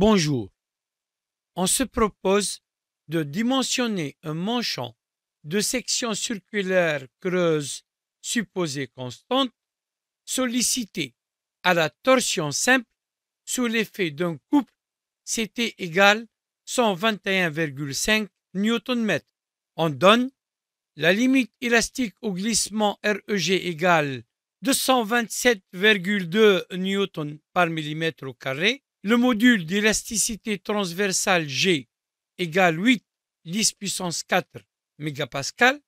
Bonjour. On se propose de dimensionner un manchon de section circulaire creuse supposée constante sollicité à la torsion simple sous l'effet d'un couple CT égale 121,5 Nm. On donne la limite élastique au glissement REG égale 227,2 N par millimètre au carré le module d'élasticité transversale G égale 8 10 puissance 4 mégapascal.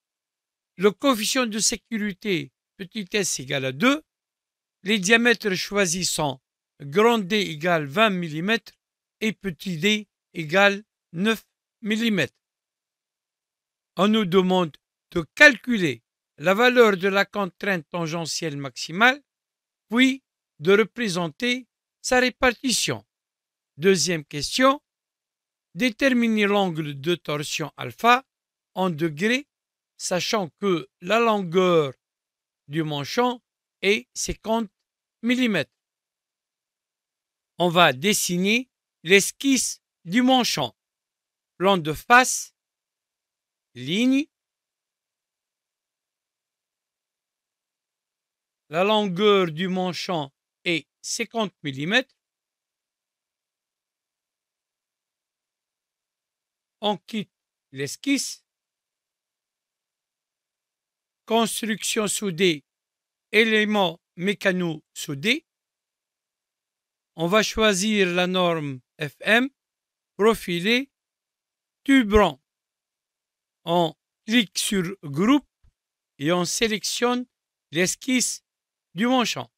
Le coefficient de sécurité petit s égale à 2. Les diamètres choisis sont grand D égale 20 mm et petit d égale 9 mm. On nous demande de calculer la valeur de la contrainte tangentielle maximale, puis de représenter sa répartition. Deuxième question, déterminer l'angle de torsion alpha en degrés, sachant que la longueur du manchon est 50 mm. On va dessiner l'esquisse du manchon. Plan de face, ligne, la longueur du manchon 50 mm on quitte l'esquisse. Construction soudée, éléments mécano soudés. On va choisir la norme FM, profilé, tubrant. On clique sur groupe et on sélectionne l'esquisse du manchon.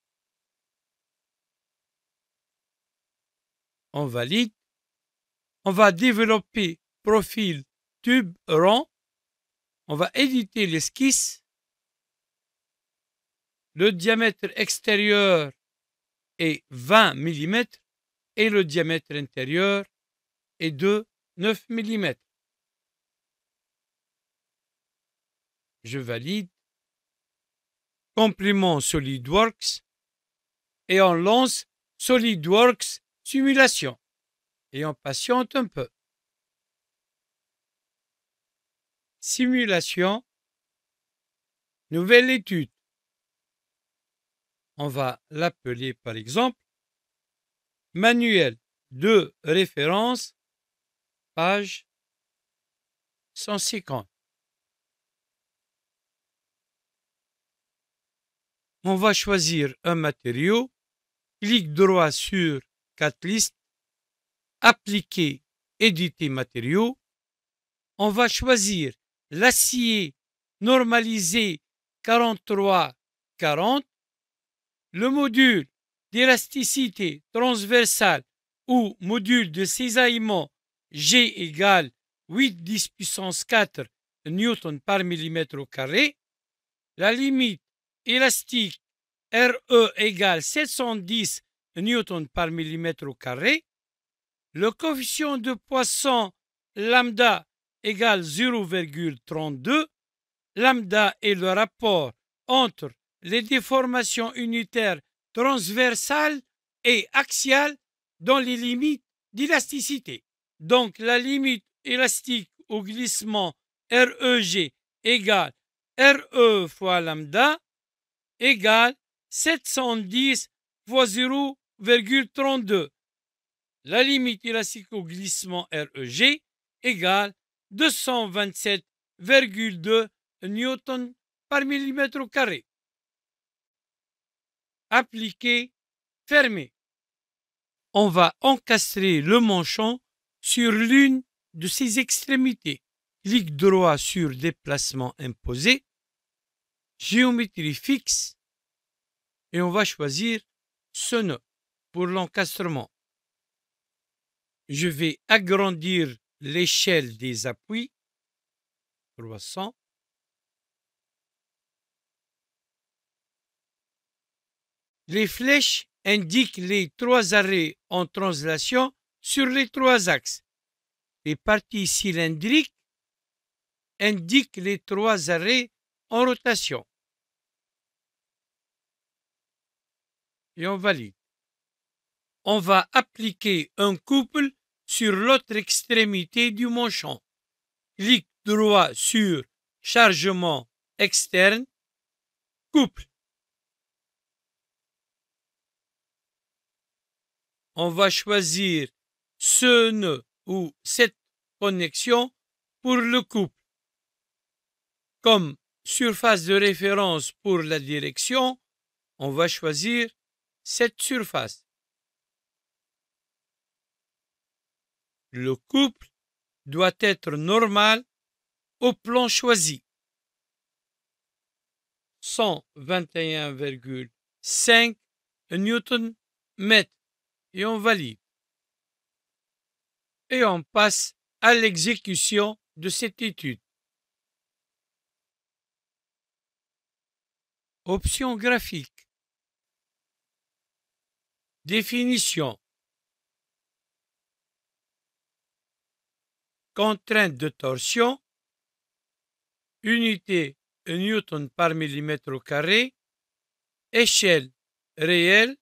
on valide. On va développer profil tube rond. On va éditer l'esquisse. Le diamètre extérieur est 20 mm et le diamètre intérieur est de 9 mm. Je valide. Complément SolidWorks et on lance SolidWorks simulation et on patiente un peu. Simulation, nouvelle étude. On va l'appeler par exemple manuel de référence, page 150. On va choisir un matériau, clique droit sur quatre listes, appliquer, éditer matériaux. On va choisir l'acier normalisé 43-40, le module d'élasticité transversale ou module de cisaillement G égale 8 10 puissance 4 newton par millimètre au carré, la limite élastique RE égale 710 newton par millimètre au carré, le coefficient de Poisson lambda égale 0,32, lambda est le rapport entre les déformations unitaires transversales et axiales dans les limites d'élasticité. Donc la limite élastique au glissement REG égale RE fois lambda égale 710 fois 0 0,32. La limite élastique au glissement REG égale 227,2 N par millimètre carré. Appliquer, fermé. On va encastrer le manchon sur l'une de ses extrémités. Clique droit sur déplacement imposé, géométrie fixe, et on va choisir ce nœud pour l'encastrement. Je vais agrandir l'échelle des appuis, 300. Les flèches indiquent les trois arrêts en translation sur les trois axes. Les parties cylindriques indiquent les trois arrêts en rotation. Et on valide on va appliquer un couple sur l'autre extrémité du manchon. Clic droit sur Chargement externe, couple. On va choisir ce nœud ou cette connexion pour le couple. Comme surface de référence pour la direction, on va choisir cette surface. le couple doit être normal au plan choisi. 121,5 newton mètre et on valide. Et on passe à l'exécution de cette étude. Option graphique. Définition contrainte de torsion, unité newton par millimètre au carré, échelle réelle,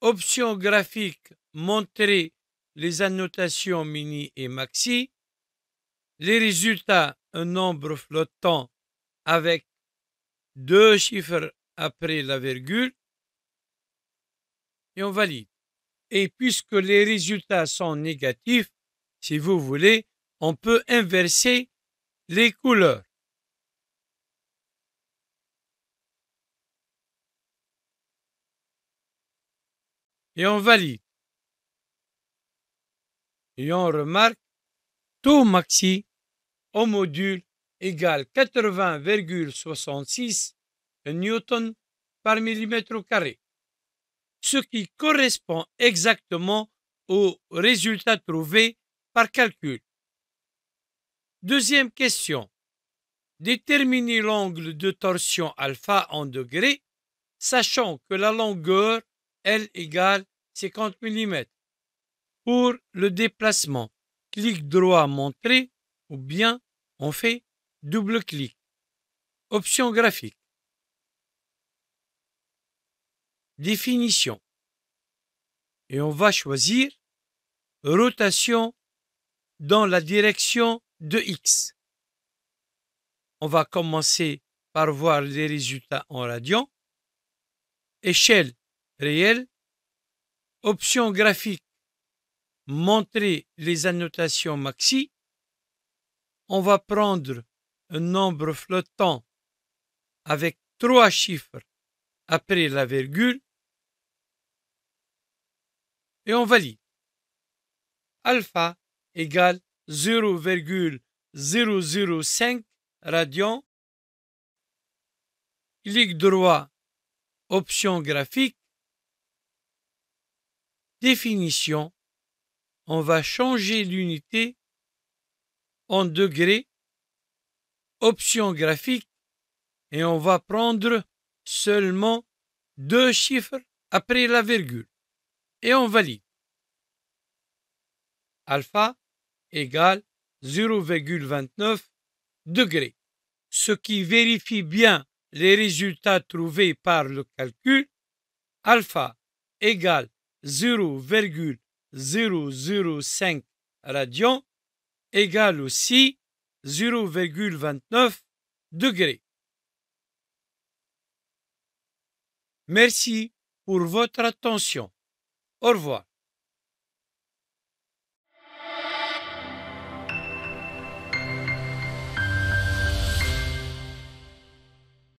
option graphique montrer les annotations mini et maxi, les résultats un nombre flottant avec deux chiffres après la virgule, et on valide. Et puisque les résultats sont négatifs, si vous voulez, on peut inverser les couleurs. Et on valide. Et on remarque tout maxi au module égale 80,66 newtons par millimètre carré, ce qui correspond exactement au résultat trouvé par calcul. Deuxième question. Déterminer l'angle de torsion alpha en degrés, sachant que la longueur L égale 50 mm. Pour le déplacement, clic droit Montrer ou bien on fait double clic. Option graphique. Définition. Et on va choisir rotation dans la direction 2x. On va commencer par voir les résultats en radian. Échelle réelle. Option graphique. Montrer les annotations maxi. On va prendre un nombre flottant avec trois chiffres après la virgule et on valide. Alpha égale 0,005 radian. Clic droit, option graphique, définition. On va changer l'unité en degrés, option graphique, et on va prendre seulement deux chiffres après la virgule. Et on valide. Alpha égale 0,29 degrés, ce qui vérifie bien les résultats trouvés par le calcul. Alpha égale 0,005 radians égale aussi 0,29 degrés. Merci pour votre attention. Au revoir.